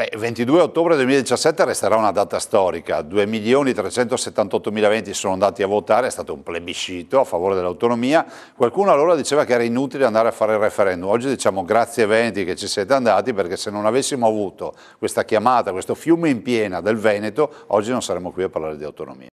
Beh, 22 ottobre 2017 resterà una data storica, 2.378.000 venti sono andati a votare, è stato un plebiscito a favore dell'autonomia, qualcuno allora diceva che era inutile andare a fare il referendum, oggi diciamo grazie venti che ci siete andati perché se non avessimo avuto questa chiamata, questo fiume in piena del Veneto, oggi non saremmo qui a parlare di autonomia.